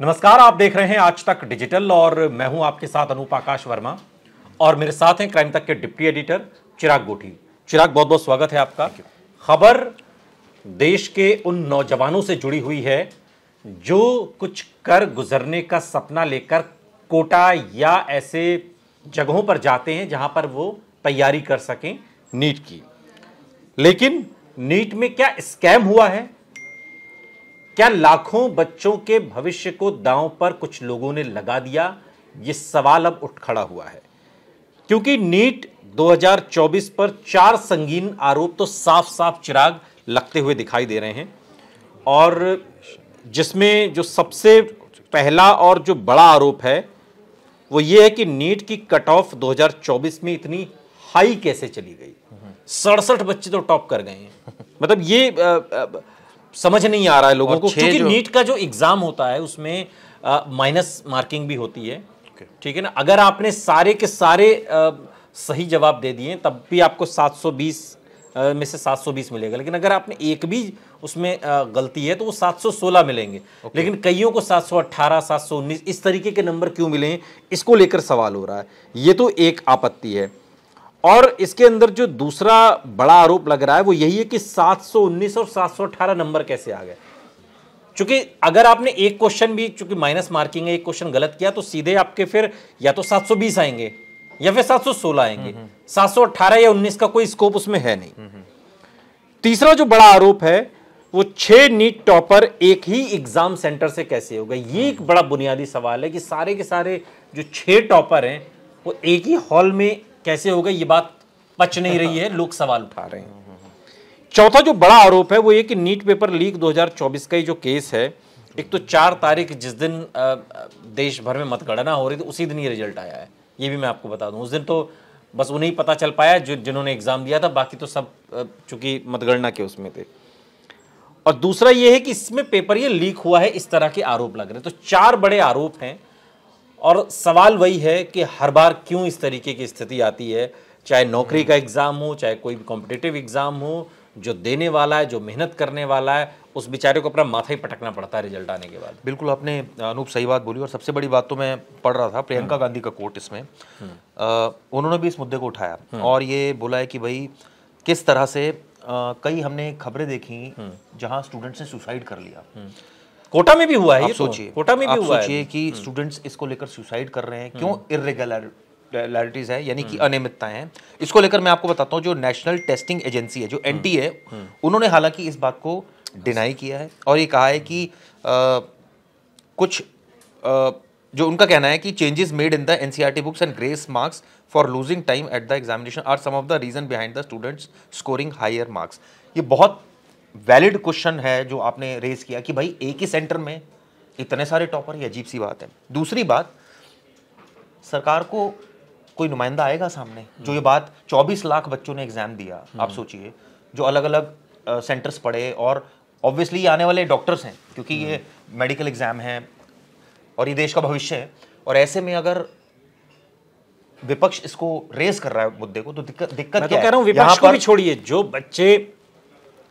नमस्कार आप देख रहे हैं आज तक डिजिटल और मैं हूं आपके साथ अनूप आकाश वर्मा और मेरे साथ हैं क्राइम तक के डिप्टी एडिटर चिराग गोठी चिराग बहुत बहुत स्वागत है आपका खबर देश के उन नौजवानों से जुड़ी हुई है जो कुछ कर गुजरने का सपना लेकर कोटा या ऐसे जगहों पर जाते हैं जहां पर वो तैयारी कर सकें नीट की लेकिन नीट में क्या स्कैम हुआ है क्या लाखों बच्चों के भविष्य को दांव पर कुछ लोगों ने लगा दिया ये सवाल अब उठ खड़ा हुआ है क्योंकि नीट 2024 पर चार संगीन आरोप तो साफ साफ चिराग लगते हुए दिखाई दे रहे हैं और जिसमें जो सबसे पहला और जो बड़ा आरोप है वो ये है कि नीट की कट ऑफ 2024 में इतनी हाई कैसे चली गई सड़सठ बच्चे तो टॉप कर गए हैं मतलब ये आ, आ, समझ नहीं आ रहा है लोगों को क्योंकि नीट का जो एग्जाम होता है उसमें माइनस मार्किंग भी होती है ठीक है ना अगर आपने सारे के सारे आ, सही जवाब दे दिए तब भी आपको 720 बीस में से 720 मिलेगा लेकिन अगर आपने एक भी उसमें आ, गलती है तो वो 716 मिलेंगे लेकिन कईयों को 718, 719 इस तरीके के नंबर क्यों मिले हैं इसको लेकर सवाल हो रहा है ये तो एक आपत्ति है और इसके अंदर जो दूसरा बड़ा आरोप लग रहा है वो यही है कि 719 और 718 नंबर कैसे आ गए चूंकि अगर आपने एक क्वेश्चन भी चूंकि माइनस मार्किंग है एक क्वेश्चन गलत किया तो सीधे आपके फिर या तो 720 आएंगे या फिर 716 आएंगे 718 हम्म, हम्म। या 19 का कोई स्कोप उसमें है नहीं हम्म, तीसरा जो बड़ा आरोप है वो छह नीट टॉपर एक ही एग्जाम सेंटर से कैसे हो गए ये एक बड़ा बुनियादी सवाल है कि सारे के सारे जो छह टॉपर हैं वो एक ही हॉल में कैसे हो गए ये बात पच नहीं रही है लोग सवाल उठा रहे हैं चौथा जो बड़ा आरोप है वो ये कि नीट पेपर लीक 2024 का ही जो केस है एक तो चार तारीख जिस दिन देश भर में मतगणना हो रही थी उसी दिन ये रिजल्ट आया है ये भी मैं आपको बता दूं उस दिन तो बस उन्हें पता चल पाया जो जिन्होंने एग्ज़ाम दिया था बाकी तो सब चूंकि मतगणना के उसमें थे और दूसरा ये है कि इसमें पेपर ये लीक हुआ है इस तरह के आरोप लग रहे हैं तो चार बड़े आरोप हैं और सवाल वही है कि हर बार क्यों इस तरीके की स्थिति आती है चाहे नौकरी का एग्ज़ाम हो चाहे कोई भी कॉम्पिटिटिव एग्ज़ाम हो जो देने वाला है जो मेहनत करने वाला है उस बेचारे को अपना माथा ही पटकना पड़ता है रिजल्ट आने के बाद बिल्कुल आपने अनूप सही बात बोली और सबसे बड़ी बात तो मैं पढ़ रहा था प्रियंका हम्म। गांधी का कोर्ट इसमें हम्म। उन्होंने भी इस मुद्दे को उठाया हम्म। और ये बोला है कि भाई किस तरह से आ, कई हमने खबरें देखी जहां स्टूडेंट्स ने सुसाइड कर लिया कोटा में भी हुआ है तो। सोचिए कोटा में भी हुआ है कि स्टूडेंट्स हम्म। इसको लेकर सुसाइड कर रहे हैं हम्म। क्यों इरेगुलर लैरिटीज़ है यानी कि हम्म। अनियमितता है इसको लेकर मैं आपको बताता हूँ जो नेशनल टेस्टिंग एजेंसी है जो एन है उन्होंने हालांकि इस बात को डिनाई किया है और ये कहा है कि आ, कुछ आ, जो उनका कहना है कि changes made in the NCERT books and grace marks for losing time at the examination are some of the reason behind the students scoring higher marks ये बहुत वैलिड क्वेश्चन है जो आपने रेज किया कि भाई एक ही सेंटर में इतने सारे टॉपर ये अजीब सी बात है दूसरी बात सरकार को कोई नुमाइंदा आएगा सामने जो ये बात 24 लाख बच्चों ने एग्जाम दिया आप हम्म। सोचिए जो अलग अलग सेंटर्स पढ़े और ऑब्वियसली आने वाले डॉक्टर्स हैं क्योंकि ये मेडिकल एग्जाम है और ये देश का भविष्य है और ऐसे में अगर विपक्ष इसको रेस कर रहा है मुद्दे को तो दिक्कत दिक्कत मैं तो क्या तो कह रहा हूँ विपक्ष को भी छोड़िए जो बच्चे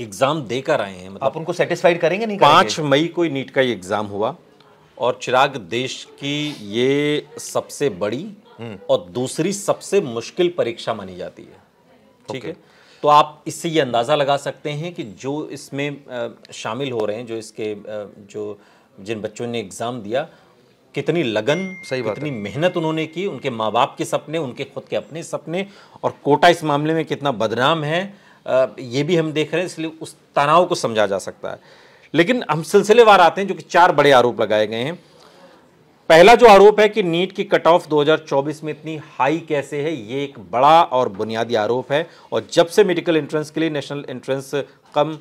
एग्ज़ाम देकर आए हैं मतलब आप उनको सेटिस्फाइड करेंगे नहीं पाँच मई को नीट का ये एग्ज़ाम हुआ और चिराग देश की ये सबसे बड़ी हम्म। और दूसरी सबसे मुश्किल परीक्षा मानी जाती है ठीक है तो आप इससे ये अंदाज़ा लगा सकते हैं कि जो इसमें शामिल हो रहे हैं जो इसके जो जिन बच्चों ने एग्ज़ाम दिया कितनी लगन सही बात कितनी मेहनत उन्होंने की उनके माँ बाप के सपने उनके खुद के अपने सपने और कोटा इस मामले में कितना बदनाम है ये भी हम देख रहे हैं इसलिए उस तनाव को समझा जा सकता है लेकिन हम सिलसिलेवार आते हैं जो कि चार बड़े आरोप लगाए गए हैं पहला जो आरोप है कि नीट की कट ऑफ 2024 में इतनी हाई कैसे है ये एक बड़ा और बुनियादी आरोप है और जब से मेडिकल एंट्रेंस के लिए national entrance cum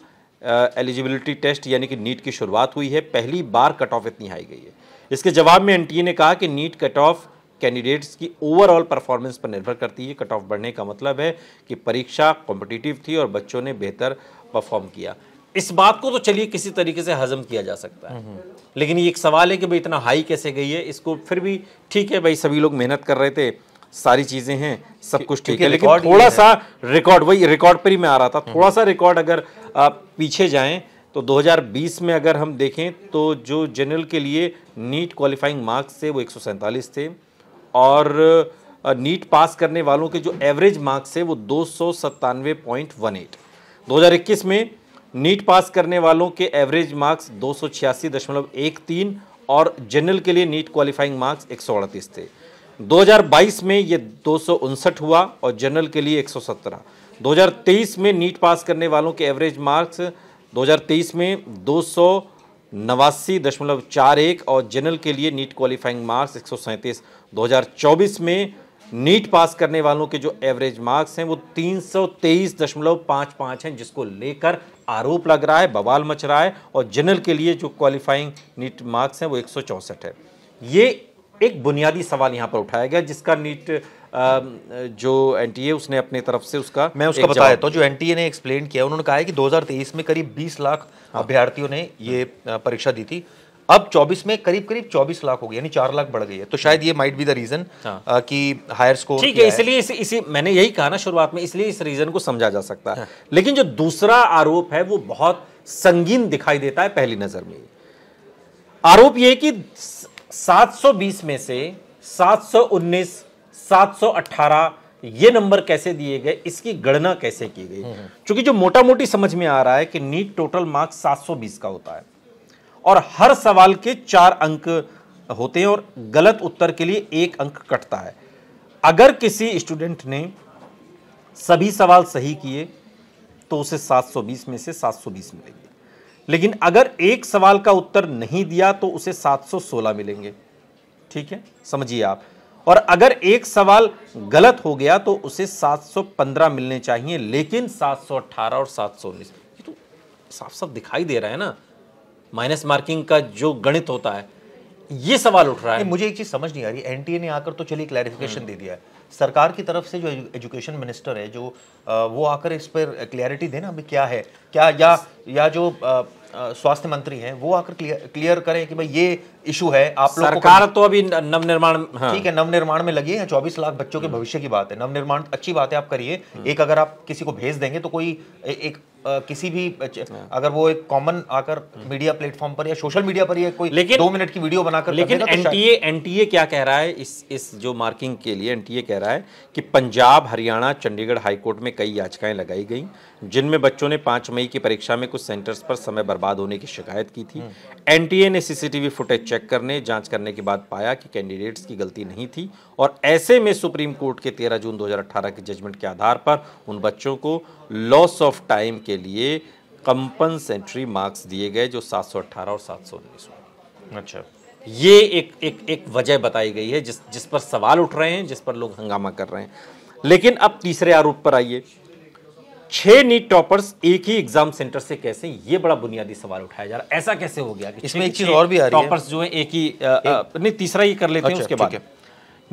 eligibility test यानी कि नीट की शुरुआत हुई है पहली बार कट ऑफ इतनी हाई गई है इसके जवाब में एनटीए ने कहा कि नीट कट ऑफ कैंडिडेट्स की ओवरऑल परफॉर्मेंस पर निर्भर करती है कट ऑफ बढ़ने का मतलब है कि परीक्षा कॉम्पिटिटिव थी और बच्चों ने बेहतर परफॉर्म किया इस बात को तो चलिए किसी तरीके से हजम किया जा सकता है लेकिन ये एक सवाल है कि भाई इतना हाई कैसे गई है इसको फिर भी ठीक है भाई सभी लोग मेहनत कर रहे थे सारी चीजें हैं सब कुछ ठीक है लेकिन थोड़ा सा रिकॉर्ड वही रिकॉर्ड पर ही मैं आ रहा था थोड़ा सा रिकॉर्ड अगर आप पीछे जाएं तो 2020 में अगर हम देखें तो जो जनरल के लिए नीट क्वालिफाइंग मार्क्स थे वो एक थे और नीट पास करने वालों के जो एवरेज मार्क्स है वो दो सौ सत्तानवे पॉइंट वन एट दो हज़ार इक्कीस में नीट पास करने वालों के एवरेज मार्क्स दो सौ छियासी दशमलव एक तीन और जनरल के लिए नीट क्वालिफाइंग मार्क्स एक सौ अड़तीस थे 2022 में ये दो हुआ और जनरल के लिए 117 2023 में नीट पास करने वालों के एवरेज मार्क्स 2023 में दो नवासी दशमलव चार एक और जनरल के लिए नीट क्वालिफाइंग मार्क्स एक सौ सैंतीस दो हज़ार चौबीस में नीट पास करने वालों के जो एवरेज मार्क्स हैं वो तीन सौ तेईस दशमलव पाँच पाँच हैं जिसको लेकर आरोप लग रहा है बवाल मच रहा है और जनरल के लिए जो क्वालिफाइंग नीट मार्क्स हैं वो एक सौ चौंसठ है ये एक बुनियादी सवाल यहाँ पर उठाया गया जिसका नीट जो एनटीए उसने अपनी तरफ से उसका मैं उसका बता देता हूँ जो एनटीए ने एक्सप्लेन किया उन्होंने कहा है कि 2023 में करीब 20 लाख हाँ। अभ्यर्थियों ने ये परीक्षा दी थी अब 24 में करीब करीब 24 लाख हो गई यानी चार लाख बढ़ गई है तो शायद ये माइट बी द रीजन कि हायर स्कोर ठीक है इसलिए इस, इसी मैंने यही कहा ना शुरुआत में इसलिए इस रीजन को समझा जा सकता है हाँ। लेकिन जो दूसरा आरोप है वो बहुत संगीन दिखाई देता है पहली नजर में आरोप ये कि 720 में से 719 718 ये नंबर कैसे दिए गए इसकी गणना कैसे की गई हम्म। क्योंकि जो मोटा मोटी समझ में आ रहा है कि नीट टोटल मार्क्स 720 का होता है और हर सवाल के चार अंक होते हैं और गलत उत्तर के लिए एक अंक कटता है अगर किसी स्टूडेंट ने सभी सवाल सही किए तो उसे 720 में से 720 मिलेंगे लेकिन अगर एक सवाल का उत्तर नहीं दिया तो उसे 716 मिलेंगे ठीक है समझिए आप और अगर एक सवाल गलत हो गया तो उसे 715 मिलने चाहिए लेकिन 718 और 719 ये तो साफ साफ दिखाई दे रहा है ना माइनस मार्किंग का जो गणित होता है ये सवाल उठ रहा है मुझे एक चीज समझ नहीं आ रही एनटीए ने आकर तो चलिए क्लैरिफिकेशन हम्म। दे दिया है सरकार की तरफ से जो एजुकेशन मिनिस्टर है जो वो आकर इस पर क्लैरिटी देना अभी क्या है क्या या या जो स्वास्थ्य मंत्री हैं वो आकर क्लियर, क्लियर करें कि भाई ये इशू है आप लोग सरकार तो अभी नवनिर्माण हाँ। ठीक हाँ। है नवनिर्माण में लगी है चौबीस लाख बच्चों के हम्म। भविष्य की बात है नवनिर्माण अच्छी बात है आप करिए हम्म। एक अगर आप किसी को भेज देंगे तो कोई एक आ, किसी भी हाँ। अगर वो एक कॉमन आकर मीडिया प्लेटफॉर्म पर या सोशल मीडिया पर या कोई लेकिन दो मिनट की वीडियो बनाकर लेकिन एनटीए तो एनटीए क्या कह रहा है इस इस जो मार्किंग के लिए एनटीए कह रहा है कि पंजाब हरियाणा चंडीगढ़ हाईकोर्ट में कई याचिकाएं लगाई गई जिनमें बच्चों ने पांच मई की परीक्षा में कुछ सेंटर्स पर समय बर्बाद होने की शिकायत की थी एनटीए ने सीसीटीवी फुटेज चेक करने जांच करने के बाद पाया कि कैंडिडेट्स की गलती नहीं थी और ऐसे में सुप्रीम कोर्ट के 13 जून 2018 के जजमेंट के आधार पर उन बच्चों को लॉस ऑफ टाइम के लिए कंपनसेंट्री मार्क्स दिए गए जो सात और सात अच्छा ये एक एक एक वजह बताई गई है जिस जिस पर सवाल उठ रहे हैं जिस पर लोग हंगामा कर रहे हैं लेकिन अब तीसरे आरोप पर आइए छह नीट टॉपर्स एक ही एग्जाम सेंटर से कैसे ये बड़ा बुनियादी सवाल उठाया जा रहा है ऐसा कैसे हो गया कि इसमें एक चीज और भी आ रही है जो है एक ही नहीं तीसरा ही कर लेते हैं अच्छा, उसके बाद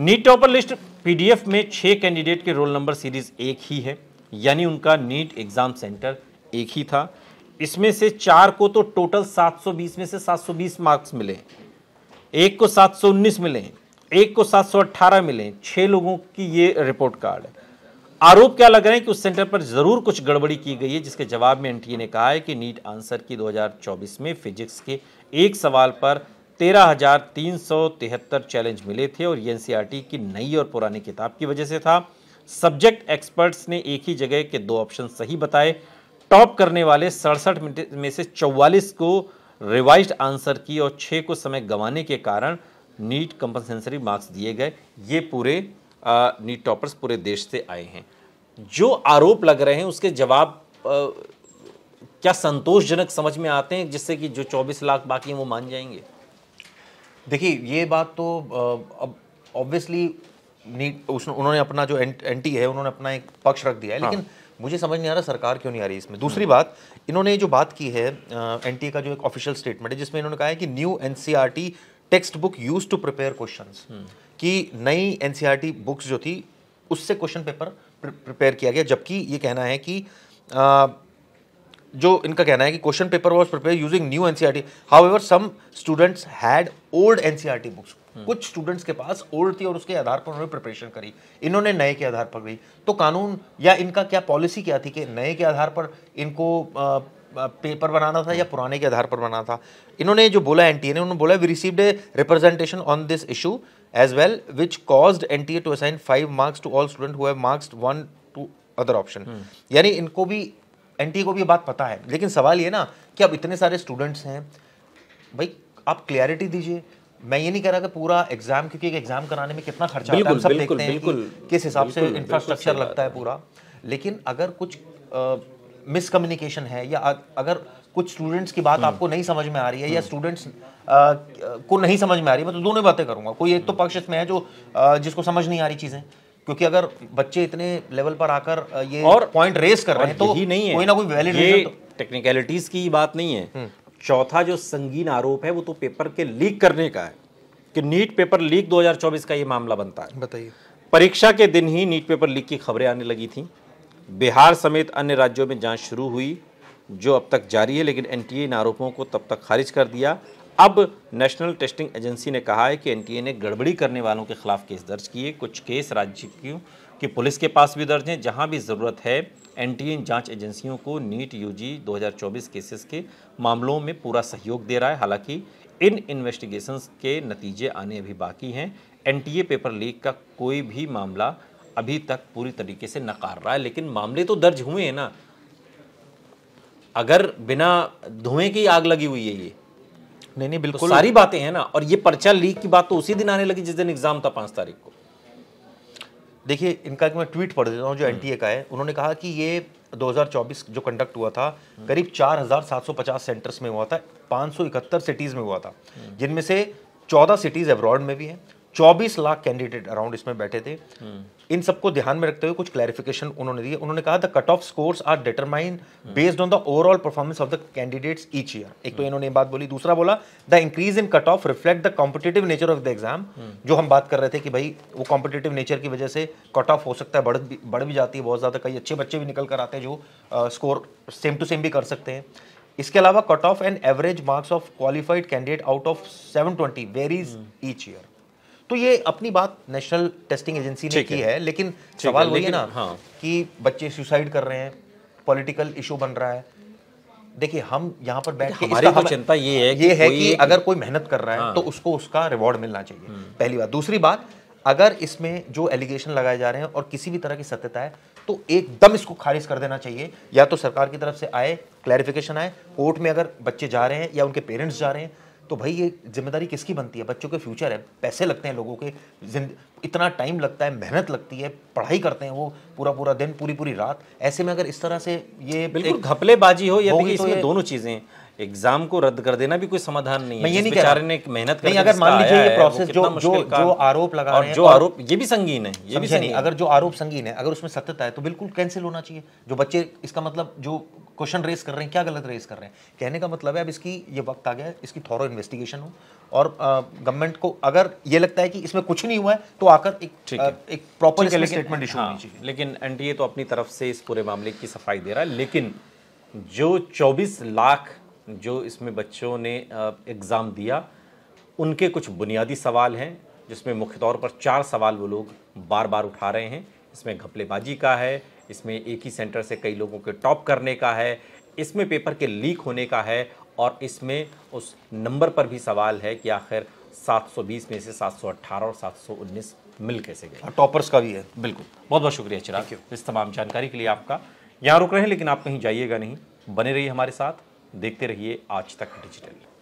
नीट टॉपर लिस्ट पीडीएफ में छह कैंडिडेट के रोल नंबर सीरीज एक ही है यानी उनका नीट एग्जाम सेंटर एक ही था इसमें से चार को तो टोटल 720 में से 720 मार्क्स मिले एक को 719 मिले एक को 718 मिले छह लोगों की ये रिपोर्ट कार्ड है आरोप क्या लग रहे हैं कि उस सेंटर पर जरूर कुछ गड़बड़ी की गई है जिसके जवाब में एनटीए ने कहा है कि नीट आंसर की 2024 में फिजिक्स के एक सवाल पर तेरह चैलेंज मिले थे और ये एनसीईआरटी की नई और पुरानी किताब की वजह से था सब्जेक्ट एक्सपर्ट्स ने एक ही जगह के दो ऑप्शन सही बताए टॉप करने वाले सड़सठ में से चौवालीस को रिवाइज आंसर की और छः को समय गंवाने के कारण नीट कंपनसेंसरी मार्क्स दिए गए ये पूरे नीट टॉपर्स पूरे देश से आए हैं जो आरोप लग रहे हैं उसके जवाब क्या संतोषजनक समझ में आते हैं जिससे कि जो 24 लाख बाकी हैं वो मान जाएंगे देखिए ये बात तो अब ऑब्वियसली नीट उन्होंने अपना जो एंटी है उन्होंने अपना एक पक्ष रख दिया है हाँ। लेकिन हाँ। मुझे समझ नहीं आ रहा सरकार क्यों नहीं आ रही इसमें दूसरी हम्म। बात इन्होंने जो बात की है एन का जो एक ऑफिशियल स्टेटमेंट है जिसमें इन्होंने कहा है कि new N text book use to prepare question कि नई एन बुक्स e जो थी उससे क्वेश्चन पेपर प्रिपेयर किया गया जबकि ये कहना है कि आ, जो इनका कहना है कि question paper was prepare using new N C R T however some students had old N C R T books कुछ स्टूडेंट्स के पास ओल्ड थी और उसके आधार पर उन्होंने प्रिपरेशन करी इन्होंने नए के आधार पर गई तो कानून या इनका क्या पॉलिसी क्या थी कि नए के आधार पर इनको आ, पेपर बनाना था या पुराने के आधार पर बनाना था इन्होंने जो बोला एन टी ए ने उन्होंने बोला we received a representation on this issue as well which caused N T A to assign five marks to all student marks marks one to other option यानी इनको भी एन टी ए को भी बात पता है लेकिन सवाल ये ना कि अब इतने सारे स्टूडेंट्स हैं भाई आप क्लियरिटी दीजिए मैं ये नहीं कह रहा कि पूरा एग्जाम क्योंकि एक एग्जाम कराने में कितना खर्चा आता है सब देखते हैं कि किस हिसाब से इंफ्रास्ट्रक्चर लगता है पूरा लेकिन अगर कुछ मिसकम्युनिकेशन है या अगर कुछ स्टूडेंट्स की बात हम्म। आपको नहीं समझ में आ रही है या स्टूडेंट्स हम्म। को नहीं समझ में आ रही है मैं मतलब तो दोनों बातें करूंगा कोई एक तो पक्ष इसमें है जो जिसको समझ नहीं आ रही चीज़ें क्योंकि अगर बच्चे इतने लेवल पर आकर ये और पॉइंट रेस कर रहे हैं तो ही नहीं है कोई ना कोई वैलिड तो, टेक्निकलिटीज की बात नहीं है हम्म। चौथा जो संगीन आरोप है वो तो पेपर के लीक करने का है कि नीट पेपर लीक 2024 का ये मामला बनता है बताइए परीक्षा के दिन ही नीट पेपर लीक की खबरें आने लगी थी बिहार समेत अन्य राज्यों में जांच शुरू हुई जो अब तक जारी है लेकिन एनटीए इन आरोपों को तब तक खारिज कर दिया अब नेशनल टेस्टिंग एजेंसी ने कहा है कि एनटीए ने गड़बड़ी करने वालों के खिलाफ केस दर्ज किए कुछ केस राज्य की पुलिस के पास भी दर्ज हैं जहां भी ज़रूरत है एनटीए इन जांच एजेंसियों को नीट यू 2024 केसेस के मामलों में पूरा सहयोग दे रहा है हालांकि इन इन्वेस्टिगेशन के नतीजे आने अभी बाकी हैं एन पेपर लीक का कोई भी मामला अभी तक पूरी तरीके से नकार रहा है लेकिन मामले तो दर्ज हुए हैं ना अगर बिना धुएं की आग लगी हुई है ये नहीं नहीं तो बिल्कुल तो सारी बातें हैं ना और ये पर्चा लीक की बात तो उसी दिन आने लगी जिस दिन एग्जाम था पांच तारीख को देखिए इनका मैं ट्वीट पढ़ देता हूँ जो हम्म। एनटीए का है उन्होंने कहा कि ये 2024 जो कंडक्ट हुआ था हम्म। करीब 4,750 सेंटर्स में हुआ था 571 सिटीज़ में हुआ था हम्म। जिनमें से 14 सिटीज़ एब्रॉड में भी हैं 24 लाख कैंडिडेट अराउंड इसमें बैठे थे हम्म। इन सबको ध्यान में रखते हुए कुछ क्लैरिफिकेशन उन्होंने दिए उन्होंने कहा the cut off scores are determine based on the overall performance of the candidates each year एक तो हम्म। इन्होंने बात बोली दूसरा बोला the increase in cut off reflect the competitive nature of the exam जो हम बात कर रहे थे कि भाई वो कॉम्पिटेटिव नेचर की वजह से कट ऑफ हो सकता है बढ़ भी बढ़ भी जाती है बहुत ज़्यादा कई अच्छे बच्चे भी निकल कर आते हैं जो स्कोर सेम टू सेम भी कर सकते हैं इसके अलावा cut off and average marks of qualified candidate out of seven twenty varies each year तो ये अपनी बात नेशनल टेस्टिंग एजेंसी ने की है, लेकिन सवाल वही है ना हाँ। कि बच्चे सुसाइड कर रहे हैं पॉलिटिकल इशू बन रहा है देखिए हम यहाँ पर बैठ के हमारी तो हम, चिंता ये है ये है कि अगर कोई मेहनत कर रहा है हाँ। तो उसको उसका रिवॉर्ड मिलना चाहिए हम्म। पहली बात दूसरी बात अगर इसमें जो एलिगेशन लगाए जा रहे हैं और किसी भी तरह की सत्यता है तो एकदम इसको खारिज कर देना चाहिए या तो सरकार की तरफ से आए क्लैरिफिकेशन आए कोर्ट में अगर बच्चे जा रहे हैं या उनके पेरेंट्स जा रहे हैं तो भाई ये जिम्मेदारी किसकी बनती है बच्चों के फ्यूचर है पैसे लगते हैं लोगों के इतना टाइम लगता है मेहनत लगती है पढ़ाई करते हैं वो पूरा पूरा दिन पूरी पूरी रात ऐसे में अगर इस तरह से ये घपलेबाजी हो या तो दोनों चीज़ें एग्जाम को रद्द कर देना भी कोई समाधान नहीं है नहीं ने मेहनत नहीं अगर मान लीजिए ये प्रोसेस जो जो जो आरोप लगा और जो आरोप ये भी संगीन है ये भी संगीन अगर जो आरोप संगीन है अगर उसमें सत्यता है तो बिल्कुल कैंसिल होना चाहिए जो बच्चे इसका मतलब जो क्वेश्चन रेस कर रहे हैं क्या गलत रेस कर रहे हैं कहने का मतलब है अब इसकी ये वक्त आ गया है इसकी थोड़ा इन्वेस्टिगेशन हो और गवर्नमेंट को अगर ये लगता है कि इसमें कुछ नहीं हुआ है तो आकर एक आ, एक प्रॉपर स्टेटमेंट इशू होनी चाहिए लेकिन एनडीए तो अपनी तरफ से इस पूरे मामले की सफाई दे रहा है लेकिन जो 24 लाख जो इसमें बच्चों ने एग्ज़ाम दिया उनके कुछ बुनियादी सवाल हैं जिसमें मुख्य तौर पर चार सवाल वो लोग बार बार उठा रहे हैं इसमें घपलेबाजी का है इसमें एक ही सेंटर से कई लोगों के टॉप करने का है इसमें पेपर के लीक होने का है और इसमें उस नंबर पर भी सवाल है कि आखिर 720 में से 718 और 719 मिल कैसे गए टॉपर्स हाँ, का भी है बिल्कुल बहुत बहुत शुक्रिया चिराग इस तमाम जानकारी के लिए आपका यहाँ रुक रहे हैं लेकिन आप कहीं जाइएगा नहीं बने रहिए हमारे साथ देखते रहिए आज तक डिजिटल